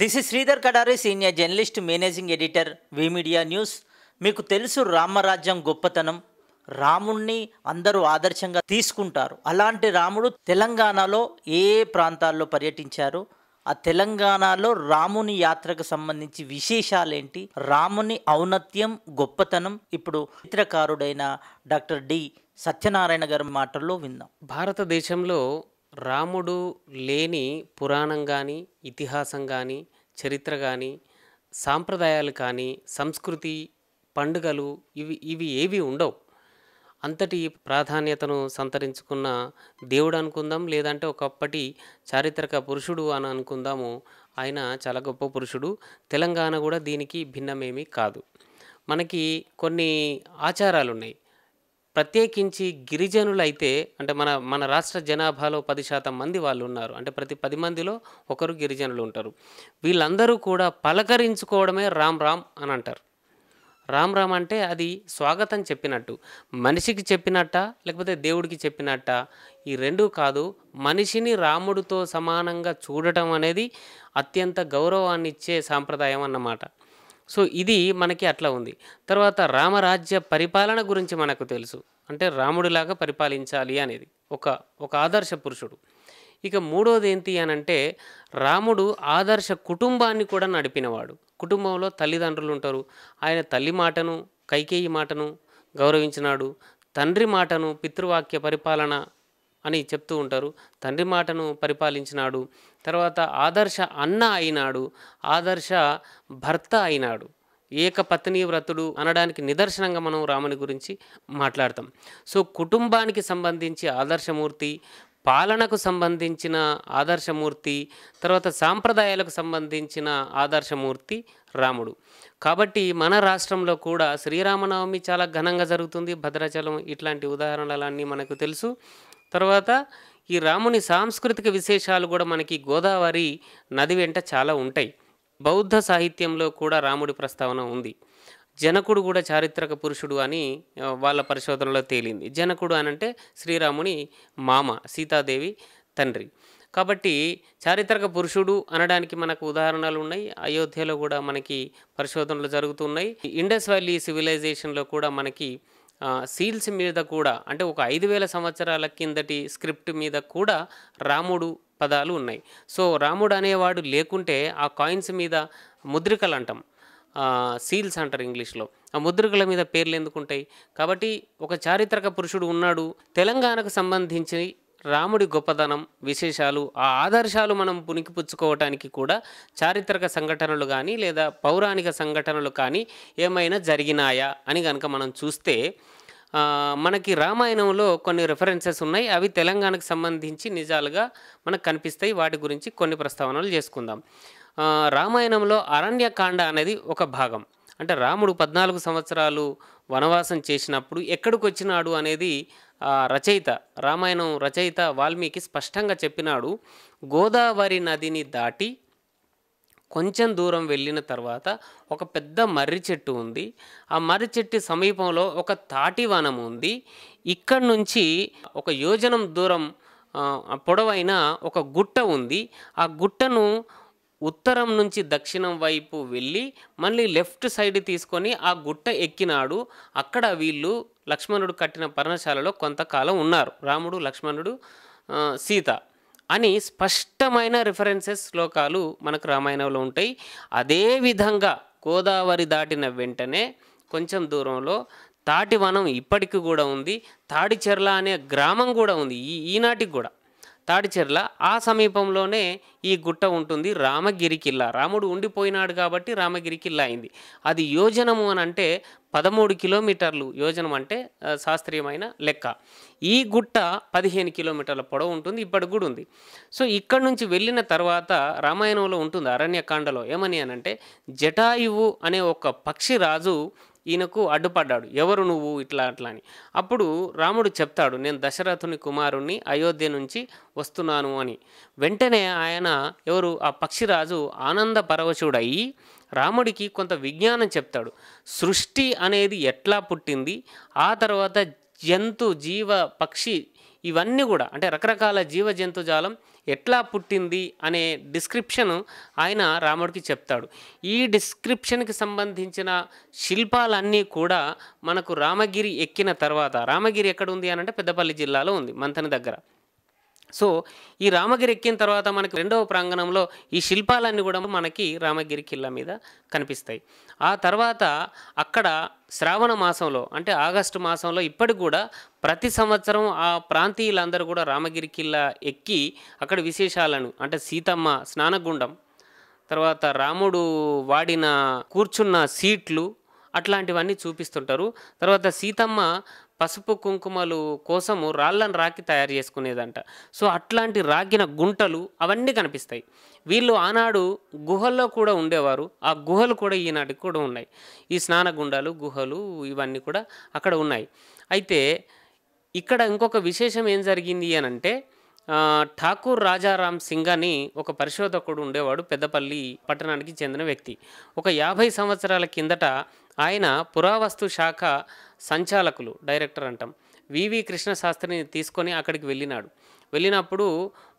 this is Sridhar Kadari senior journalist managing editor V media news మీకు తెలుసు రామరాజ్యం గొప్పతనం రాముణ్ణి అందరూ ఆదర్శంగా తీసుకుంటారు అలాంటి రాముడు తెలంగాణలో ఏ ప్రాంతాల్లో పర్యటించారు ఆ తెలంగాణలో రాముని యాత్రకు సంబంధించి విశేషాలేంటి రాముని ఔన్నత్యం గొప్పతనం ఇప్పుడు చిత్రకారుడైన డాక్టర్ డి సత్యనారాయణ గారి మాటల్లో విందాం భారతదేశంలో రాముడు లేని పురాణం కానీ ఇతిహాసం కానీ చరిత్ర కానీ సాంప్రదాయాలు కానీ సంస్కృతి పండుగలు ఇవి ఇవి ఏవి ఉండవు అంతటి ప్రాధాన్యతను సంతరించుకున్న దేవుడు అనుకుందాం లేదంటే ఒకప్పటి చారిత్రక పురుషుడు అని అనుకుందాము ఆయన చాలా గొప్ప పురుషుడు తెలంగాణ కూడా దీనికి భిన్నమేమీ కాదు మనకి కొన్ని ఆచారాలు ఉన్నాయి ప్రత్యేకించి గిరిజనులైతే అంటే మన మన రాష్ట్ర జనాభాలో పది శాతం మంది వాళ్ళు ఉన్నారు అంటే ప్రతి పది మందిలో ఒకరు గిరిజనులు ఉంటారు వీళ్ళందరూ కూడా పలకరించుకోవడమే రామ్ రామ్ అని అంటారు రామ్ రామ్ అంటే అది స్వాగతం చెప్పినట్టు మనిషికి చెప్పినట్ట లేకపోతే దేవుడికి చెప్పినట్ట ఈ రెండు కాదు మనిషిని రాముడితో సమానంగా చూడటం అనేది అత్యంత గౌరవాన్ని ఇచ్చే సాంప్రదాయం అన్నమాట సో ఇది మనకి అట్లా ఉంది తర్వాత రామరాజ్య పరిపాలన గురించి మనకు తెలుసు అంటే రాముడిలాగా పరిపాలించాలి అనేది ఒక ఒక ఆదర్శ పురుషుడు ఇక మూడోది ఏంటి అని అంటే రాముడు ఆదర్శ కుటుంబాన్ని కూడా నడిపినవాడు కుటుంబంలో తల్లిదండ్రులు ఉంటారు ఆయన తల్లి మాటను కైకేయి మాటను గౌరవించినాడు తండ్రి మాటను పితృవాక్య పరిపాలన అని చెప్తూ ఉంటారు తండ్రి మాటను పరిపాలించినాడు తర్వాత ఆదర్శ అన్న అయినాడు ఆదర్శ భర్త అయినాడు ఏక పత్ని వ్రతుడు అనడానికి నిదర్శనంగా మనం రాముని గురించి మాట్లాడతాం సో కుటుంబానికి సంబంధించి ఆదర్శమూర్తి పాలనకు సంబంధించిన ఆదర్శమూర్తి తర్వాత సాంప్రదాయాలకు సంబంధించిన ఆదర్శమూర్తి రాముడు కాబట్టి మన రాష్ట్రంలో కూడా శ్రీరామనవమి చాలా ఘనంగా జరుగుతుంది భద్రాచలం ఇట్లాంటి ఉదాహరణలన్నీ మనకు తెలుసు తర్వాత ఈ రాముని సాంస్కృతిక విశేషాలు కూడా మనకి గోదావరి నది వెంట చాలా ఉంటాయి బౌద్ధ సాహిత్యంలో కూడా రాముడి ప్రస్తావన ఉంది జనకుడు కూడా చారిత్రక పురుషుడు అని వాళ్ళ పరిశోధనలో తేలింది జనకుడు అనంటే శ్రీరాముని మామ సీతాదేవి తండ్రి కాబట్టి చారిత్రక పురుషుడు అనడానికి మనకు ఉదాహరణలు ఉన్నాయి అయోధ్యలో కూడా మనకి పరిశోధనలు జరుగుతున్నాయి ఇండస్ వ్యాలీ సివిలైజేషన్లో కూడా మనకి సీల్స్ మీద కూడా అంటే ఒక ఐదు వేల సంవత్సరాల కిందటి స్క్రిప్ట్ మీద కూడా రాముడు పదాలు ఉన్నాయి సో రాముడు అనేవాడు లేకుంటే ఆ కాయిన్స్ మీద ముద్రికలు అంటాం సీల్స్ అంటారు ఇంగ్లీష్లో ఆ ముద్రికల మీద పేర్లు ఎందుకుంటాయి కాబట్టి ఒక చారిత్రక పురుషుడు ఉన్నాడు తెలంగాణకు సంబంధించి రాముడి గొప్పతనం విశేషాలు ఆ ఆదర్శాలు మనం పునికిపుచ్చుకోవటానికి కూడా చారిత్రక సంఘటనలు కానీ లేదా పౌరాణిక సంఘటనలు కానీ ఏమైనా జరిగినాయా అని కనుక మనం చూస్తే మనకి రామాయణంలో కొన్ని రెఫరెన్సెస్ ఉన్నాయి అవి తెలంగాణకు సంబంధించి నిజాలుగా మనకు కనిపిస్తాయి వాటి గురించి కొన్ని ప్రస్తావనలు చేసుకుందాం రామాయణంలో అరణ్యకాండ అనేది ఒక భాగం అంటే రాముడు పద్నాలుగు సంవత్సరాలు వనవాసం చేసినప్పుడు ఎక్కడికి వచ్చినాడు అనేది రచయిత రామాయణం రచయిత వాల్మీకి స్పష్టంగా చెప్పినాడు గోదావరి నదిని దాటి కొంచెం దూరం వెళ్ళిన తర్వాత ఒక పెద్ద మర్రి చెట్టు ఉంది ఆ మర్రి చెట్టు సమీపంలో ఒక తాటి వనం ఉంది ఇక్కడ నుంచి ఒక యోజనం దూరం పొడవైన ఒక గుట్ట ఉంది ఆ గుట్టను ఉత్తరం నుంచి దక్షిణం వైపు వెళ్ళి మళ్ళీ లెఫ్ట్ సైడ్ తీసుకొని ఆ గుట్ట ఎక్కినాడు అక్కడ వీళ్ళు లక్ష్మణుడు కట్టిన పర్ణశాలలో కొంతకాలం ఉన్నారు రాముడు లక్ష్మణుడు సీత అని స్పష్టమైన రిఫరెన్సెస్ శ్లోకాలు మనకు రామాయణంలో ఉంటాయి అదేవిధంగా గోదావరి దాటిన వెంటనే కొంచెం దూరంలో తాటి వనం ఇప్పటికి కూడా ఉంది తాడిచెర్ల అనే గ్రామం కూడా ఉంది ఈ ఈనాటికి కూడా తాడిచెర్ల ఆ సమీపంలోనే ఈ గుట్ట ఉంటుంది రామగిరి కిల్లా రాముడు ఉండిపోయినాడు కాబట్టి రామగిరి కిల్లా అయింది అది యోజనము అని అంటే పదమూడు కిలోమీటర్లు యోజనం అంటే శాస్త్రీయమైన లెక్క ఈ గుట్ట పదిహేను కిలోమీటర్ల పొడవు ఉంటుంది ఇప్పటికి కూడా ఉంది సో ఇక్కడ నుంచి వెళ్ళిన తర్వాత రామాయణంలో ఉంటుంది అరణ్యకాండలో ఏమని అనంటే జటాయువు అనే ఒక పక్షి రాజు ఈయనకు అడ్డుపడ్డాడు ఎవరు నువ్వు ఇట్లా అట్లా అని అప్పుడు రాముడు చెప్తాడు నేను దశరథుని కుమారుణ్ణి అయోధ్య నుంచి వస్తున్నాను అని వెంటనే ఆయన ఎవరు ఆ పక్షిరాజు ఆనంద పరవశుడయి రాముడికి కొంత విజ్ఞానం చెప్తాడు సృష్టి అనేది ఎట్లా పుట్టింది ఆ తర్వాత జంతు జీవ పక్షి ఇవన్నీ కూడా అంటే రకరకాల జీవ జంతుజాలం ఎట్లా పుట్టింది అనే డిస్క్రిప్షన్ ఆయన రాముడికి చెప్తాడు ఈ డిస్క్రిప్షన్కి సంబంధించిన శిల్పాలన్నీ కూడా మనకు రామగిరి ఎక్కిన తర్వాత రామగిరి ఎక్కడ ఉంది అని అంటే పెద్దపల్లి జిల్లాలో ఉంది మంతని దగ్గర సో ఈ రామగిరి ఎక్కిన తర్వాత మనకి రెండవ ప్రాంగణంలో ఈ శిల్పాలన్నీ కూడా మనకి రామగిరి కిల్లా మీద కనిపిస్తాయి ఆ తర్వాత అక్కడ శ్రావణ మాసంలో అంటే ఆగస్టు మాసంలో ఇప్పటికి కూడా ప్రతి సంవత్సరం ఆ ప్రాంతీయులందరూ కూడా రామగిరి కిల్లా ఎక్కి అక్కడ విశేషాలను అంటే సీతమ్మ స్నానగుండం తర్వాత రాముడు వాడిన కూర్చున్న సీట్లు అట్లాంటివన్నీ చూపిస్తుంటారు తర్వాత సీతమ్మ పసుపు కుంకుమలు కోసము రాళ్ళను రాకి తయారు చేసుకునేదంట సో అట్లాంటి రాగిన గుంటలు అవన్నీ కనిపిస్తాయి వీళ్ళు ఆనాడు గుహల్లో కూడా ఉండేవారు ఆ గుహలు కూడా ఈనాటికి కూడా ఉన్నాయి ఈ స్నానగుండాలు గుహలు ఇవన్నీ కూడా అక్కడ ఉన్నాయి అయితే ఇక్కడ ఇంకొక విశేషం ఏం జరిగింది అని అంటే ఠాకూర్ రాజారాం సింగ్ అని ఒక పరిశోధకుడు ఉండేవాడు పెద్దపల్లి పట్టణానికి చెందిన వ్యక్తి ఒక యాభై సంవత్సరాల కిందట ఆయన పురావస్తు శాఖ సంచాలకులు డైరెక్టర్ అంటాం వివి కృష్ణశాస్త్రిని తీసుకొని అక్కడికి వెళ్ళినాడు వెళ్ళినప్పుడు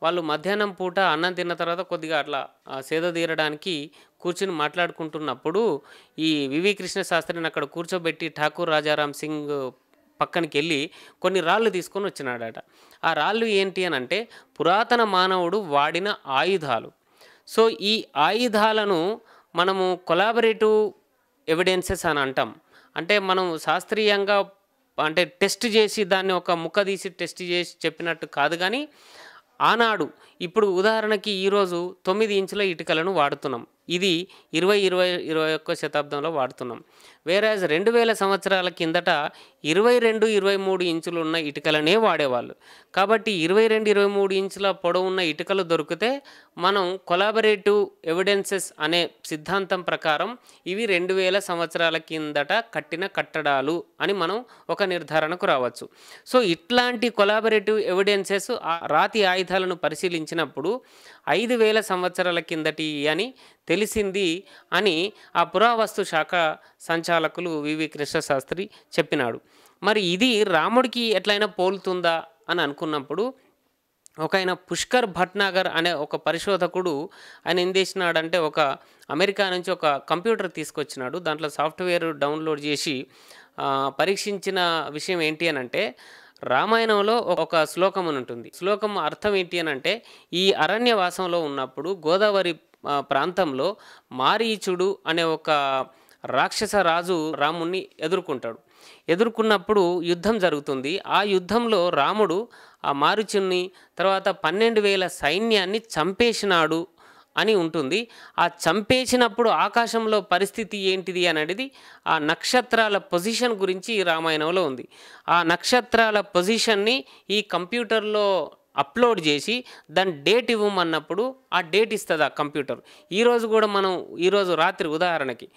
వాళ్ళు మధ్యాహ్నం పూట అన్నం తిన్న తర్వాత కొద్దిగా అట్లా సేద తీరడానికి కూర్చుని మాట్లాడుకుంటున్నప్పుడు ఈ వివి కృష్ణశాస్త్రిని అక్కడ కూర్చోబెట్టి ఠాకూర్ రాజారాం సింగ్ పక్కనికి వెళ్ళి కొన్ని రాళ్ళు తీసుకొని వచ్చినాడట ఆ రాళ్ళు ఏంటి అని అంటే పురాతన మానవుడు వాడిన ఆయుధాలు సో ఈ ఆయుధాలను మనము కొలాబరేటివ్ ఎవిడెన్సెస్ అని అంటాం అంటే మనం శాస్త్రీయంగా అంటే టెస్ట్ చేసి దాన్ని ఒక ముక్క తీసి టెస్ట్ చేసి చెప్పినట్టు కాదు కానీ ఆనాడు ఇప్పుడు ఉదాహరణకి ఈరోజు తొమ్మిది ఇంచుల ఇటుకలను వాడుతున్నాం ఇది ఇరవై ఇరవై ఇరవై ఒక్క శతాబ్దంలో వాడుతున్నాం వేరాజ్ రెండు వేల సంవత్సరాల కిందట ఇరవై రెండు ఇరవై మూడు ఇంచులు ఉన్న ఇటుకలనే వాడేవాళ్ళు కాబట్టి ఇరవై రెండు ఇరవై మూడు ఇంచుల పొడవు ఉన్న ఇటుకలు దొరికితే మనం కొలాబరేటివ్ ఎవిడెన్సెస్ అనే సిద్ధాంతం ప్రకారం ఇవి రెండు వేల సంవత్సరాల కిందట కట్టిన కట్టడాలు అని మనం ఒక నిర్ధారణకు రావచ్చు సో ఇట్లాంటి కొలాబరేటివ్ ఎవిడెన్సెస్ రాతి ఆయుధాలను పరిశీలించినప్పుడు ఐదు వేల సంవత్సరాల కిందటి అని తెలిసింది అని ఆ పురావస్తు శాఖ సంచాలకులు వివి కృష్ణశాస్త్రి చెప్పినాడు మరి ఇది రాముడికి ఎట్లయినా పోలుతుందా అని అనుకున్నప్పుడు ఒక ఆయన పుష్కర్ భట్నాగర్ అనే ఒక పరిశోధకుడు ఆయన ఏం చేసినాడంటే ఒక అమెరికా నుంచి ఒక కంప్యూటర్ తీసుకొచ్చినాడు దాంట్లో సాఫ్ట్వేర్ డౌన్లోడ్ చేసి పరీక్షించిన విషయం ఏంటి అని అంటే రామాయణంలో ఒక శ్లోకం అని ఉంటుంది శ్లోకం అర్థం ఏంటి అని అంటే ఈ అరణ్యవాసంలో ఉన్నప్పుడు గోదావరి ప్రాంతంలో మారీచుడు అనే ఒక రాక్షస రాజు రాముణ్ణి ఎదుర్కొంటాడు ఎదుర్కొన్నప్పుడు యుద్ధం జరుగుతుంది ఆ యుద్ధంలో రాముడు ఆ మారుచుని తర్వాత పన్నెండు వేల సైన్యాన్ని చంపేసినాడు అని ఉంటుంది ఆ చంపేసినప్పుడు ఆకాశంలో పరిస్థితి ఏంటిది అనేది ఆ నక్షత్రాల పొజిషన్ గురించి రామాయణంలో ఉంది ఆ నక్షత్రాల పొజిషన్ని ఈ కంప్యూటర్లో అప్లోడ్ చేసి దాని డేట్ ఇవ్వమన్నప్పుడు ఆ డేట్ ఇస్తుంది ఆ కంప్యూటర్ ఈరోజు కూడా మనం ఈరోజు రాత్రి ఉదాహరణకి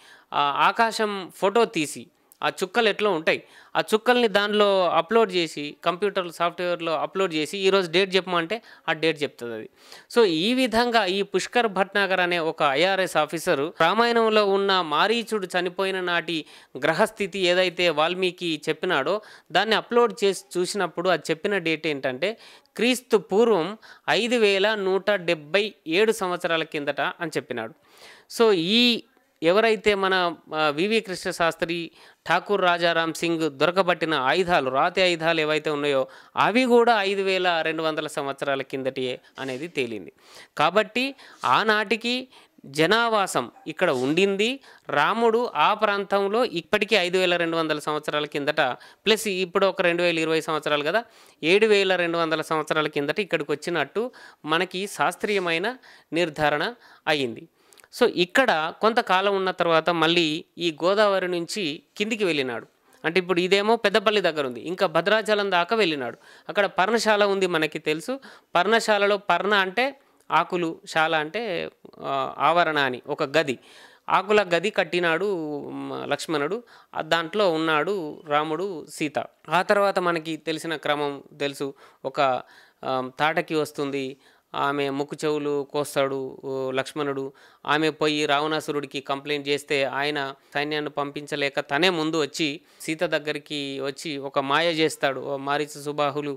ఆకాశం ఫోటో తీసి ఆ చుక్కలు ఎట్లా ఉంటాయి ఆ చుక్కల్ని దానిలో అప్లోడ్ చేసి కంప్యూటర్ సాఫ్ట్వేర్లో అప్లోడ్ చేసి ఈరోజు డేట్ చెప్పమంటే ఆ డేట్ చెప్తుంది అది సో ఈ విధంగా ఈ పుష్కర్ భట్నాగర్ అనే ఒక ఐఆర్ఎస్ ఆఫీసరు రామాయణంలో ఉన్న మారీచుడు చనిపోయిన నాటి గ్రహస్థితి ఏదైతే వాల్మీకి చెప్పినాడో దాన్ని అప్లోడ్ చేసి చూసినప్పుడు అది చెప్పిన డేట్ ఏంటంటే క్రీస్తు పూర్వం ఐదు వేల నూట డెబ్బై ఏడు సంవత్సరాల కిందట అని చెప్పినాడు సో ఈ ఎవరైతే మన వివి కృష్ణ శాస్త్రి ఠాకూర్ రాజారాం సింగ్ దొరకబట్టిన ఆయుధాలు రాతి ఆయుధాలు ఏవైతే ఉన్నాయో అవి కూడా ఐదు వేల రెండు వందల సంవత్సరాల కిందటియే అనేది తేలింది కాబట్టి ఆనాటికి జనావాసం ఇక్కడ ఉండింది రాముడు ఆ ప్రాంతంలో ఇప్పటికీ ఐదు వేల రెండు వందల సంవత్సరాల కిందట ప్లస్ ఇప్పుడు ఒక రెండు వేల ఇరవై సంవత్సరాలు కదా ఏడు వేల రెండు వందల సంవత్సరాల కిందట ఇక్కడికి వచ్చినట్టు మనకి శాస్త్రీయమైన నిర్ధారణ అయ్యింది సో ఇక్కడ కొంతకాలం ఉన్న తర్వాత మళ్ళీ ఈ గోదావరి నుంచి కిందికి వెళ్ళినాడు అంటే ఇప్పుడు ఇదేమో పెద్దపల్లి దగ్గర ఉంది ఇంకా భద్రాచలం దాకా వెళ్ళినాడు అక్కడ పర్ణశాల ఉంది మనకి తెలుసు పర్ణశాలలో పర్ణ అంటే ఆకులు శాల అంటే ఆవరణ అని ఒక గది ఆకుల గది కట్టినాడు లక్ష్మణుడు దాంట్లో ఉన్నాడు రాముడు సీత ఆ తర్వాత మనకి తెలిసిన క్రమం తెలుసు ఒక తాటకి వస్తుంది ఆమె ముక్కు చెవులు కోస్తాడు లక్ష్మణుడు ఆమె పోయి రావణాసురుడికి కంప్లైంట్ చేస్తే ఆయన సైన్యాన్ని పంపించలేక తనే ముందు వచ్చి సీత దగ్గరికి వచ్చి ఒక మాయ చేస్తాడు మారిచ సుబాహులు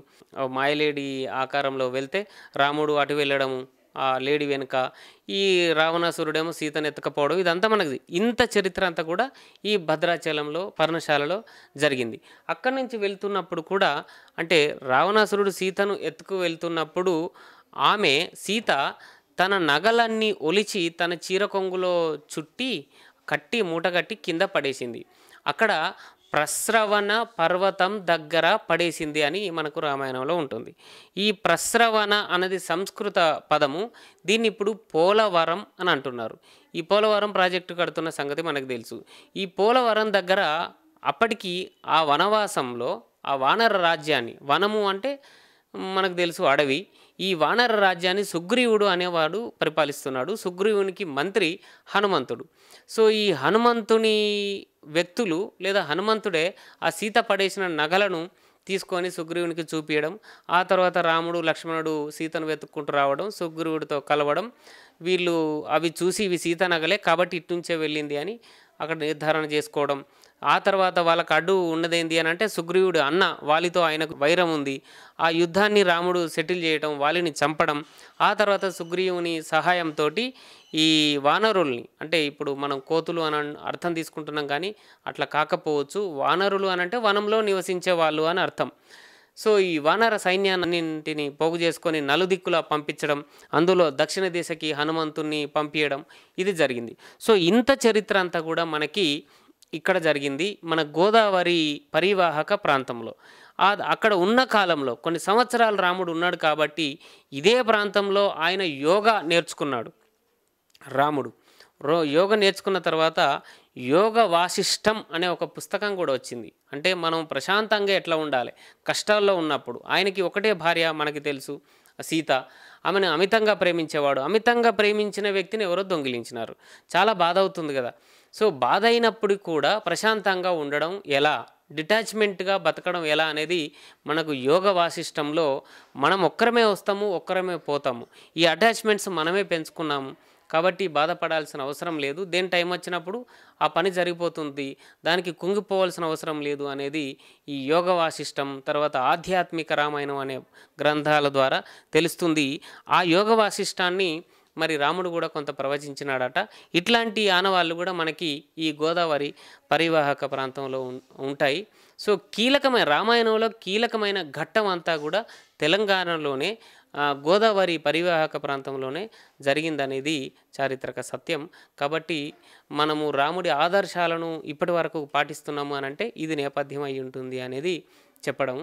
మాయలేడి ఆకారంలో వెళ్తే రాముడు అటు వెళ్ళడము ఆ లేడీ వెనుక ఈ రావణాసురుడేమో సీతను ఎత్తకపోవడం ఇదంతా మనకి ఇంత చరిత్ర అంతా కూడా ఈ భద్రాచలంలో పర్ణశాలలో జరిగింది అక్కడి నుంచి వెళ్తున్నప్పుడు కూడా అంటే రావణాసురుడు సీతను ఎత్తుకు వెళ్తున్నప్పుడు ఆమె సీత తన నగలన్నీ ఒలిచి తన చీర కొంగులో చుట్టి కట్టి మూటగట్టి కింద పడేసింది అక్కడ ప్రస్రవణ పర్వతం దగ్గర పడేసింది అని మనకు రామాయణంలో ఉంటుంది ఈ ప్రస్రవణ అనేది సంస్కృత పదము దీన్ని ఇప్పుడు పోలవరం అని అంటున్నారు ఈ పోలవరం ప్రాజెక్టు కడుతున్న సంగతి మనకు తెలుసు ఈ పోలవరం దగ్గర అప్పటికి ఆ వనవాసంలో ఆ వానర రాజ్యాన్ని వనము అంటే మనకు తెలుసు అడవి ఈ వానర రాజ్యాన్ని సుగ్రీవుడు అనేవాడు పరిపాలిస్తున్నాడు సుగ్రీవునికి మంత్రి హనుమంతుడు సో ఈ హనుమంతుని వ్యక్తులు లేదా హనుమంతుడే ఆ సీత పడేసిన నగలను తీసుకొని సుగ్రీవునికి చూపించడం ఆ తర్వాత రాముడు లక్ష్మణుడు సీతను వెతుక్కుంటూ రావడం సుగ్రీవుడితో కలవడం వీళ్ళు అవి చూసి ఇవి సీత నగలే కాబట్టి ఇట్టుంచే వెళ్ళింది అని అక్కడ నిర్ధారణ చేసుకోవడం ఆ తర్వాత వాళ్ళకు అడ్డు ఉన్నదేంది అని అంటే సుగ్రీవుడు అన్న వాలితో ఆయనకు వైరం ఉంది ఆ యుద్ధాన్ని రాముడు సెటిల్ చేయటం వాలిని చంపడం ఆ తర్వాత సుగ్రీవుని సహాయంతో ఈ వానరుల్ని అంటే ఇప్పుడు మనం కోతులు అని అర్థం తీసుకుంటున్నాం కానీ అట్లా కాకపోవచ్చు వానరులు అనంటే వనంలో నివసించే వాళ్ళు అని అర్థం సో ఈ వానర సైన్యాన్నింటిని పోగు చేసుకొని నలుదిక్కులా పంపించడం అందులో దక్షిణ దిశకి హనుమంతుణ్ణి పంపించడం ఇది జరిగింది సో ఇంత చరిత్ర అంతా కూడా మనకి ఇక్కడ జరిగింది మన గోదావరి పరివాహక ప్రాంతంలో అక్కడ ఉన్న కాలంలో కొన్ని సంవత్సరాలు రాముడు ఉన్నాడు కాబట్టి ఇదే ప్రాంతంలో ఆయన యోగా నేర్చుకున్నాడు రాముడు రో యోగ నేర్చుకున్న తర్వాత యోగ వాసిష్టం అనే ఒక పుస్తకం కూడా వచ్చింది అంటే మనం ప్రశాంతంగా ఎట్లా ఉండాలి కష్టాల్లో ఉన్నప్పుడు ఆయనకి ఒకటే భార్య మనకి తెలుసు సీత ఆమెను అమితంగా ప్రేమించేవాడు అమితంగా ప్రేమించిన వ్యక్తిని ఎవరో దొంగిలించినారు చాలా బాధ అవుతుంది కదా సో బాధ అయినప్పుడు కూడా ప్రశాంతంగా ఉండడం ఎలా డిటాచ్మెంట్గా బతకడం ఎలా అనేది మనకు యోగ వాసిష్టంలో మనం ఒక్కరమే వస్తాము ఒక్కరమే పోతాము ఈ అటాచ్మెంట్స్ మనమే పెంచుకున్నాము కాబట్టి బాధపడాల్సిన అవసరం లేదు దేని టైం వచ్చినప్పుడు ఆ పని జరిగిపోతుంది దానికి కుంగిపోవాల్సిన అవసరం లేదు అనేది ఈ యోగ వాసిష్టం తర్వాత ఆధ్యాత్మిక రామాయణం అనే గ్రంథాల ద్వారా తెలుస్తుంది ఆ యోగ వాసిష్టాన్ని మరి రాముడు కూడా కొంత ప్రవచించినాడట ఇట్లాంటి ఆనవాళ్ళు కూడా మనకి ఈ గోదావరి పరివాహక ప్రాంతంలో ఉంటాయి సో కీలకమైన రామాయణంలో కీలకమైన ఘట్టం అంతా కూడా తెలంగాణలోనే గోదావరి పరివాహక ప్రాంతంలోనే జరిగిందనేది చారిత్రక సత్యం కాబట్టి మనము రాముడి ఆదర్శాలను ఇప్పటి వరకు పాటిస్తున్నాము అనంటే ఇది నేపథ్యం అయి ఉంటుంది అనేది చెప్పడం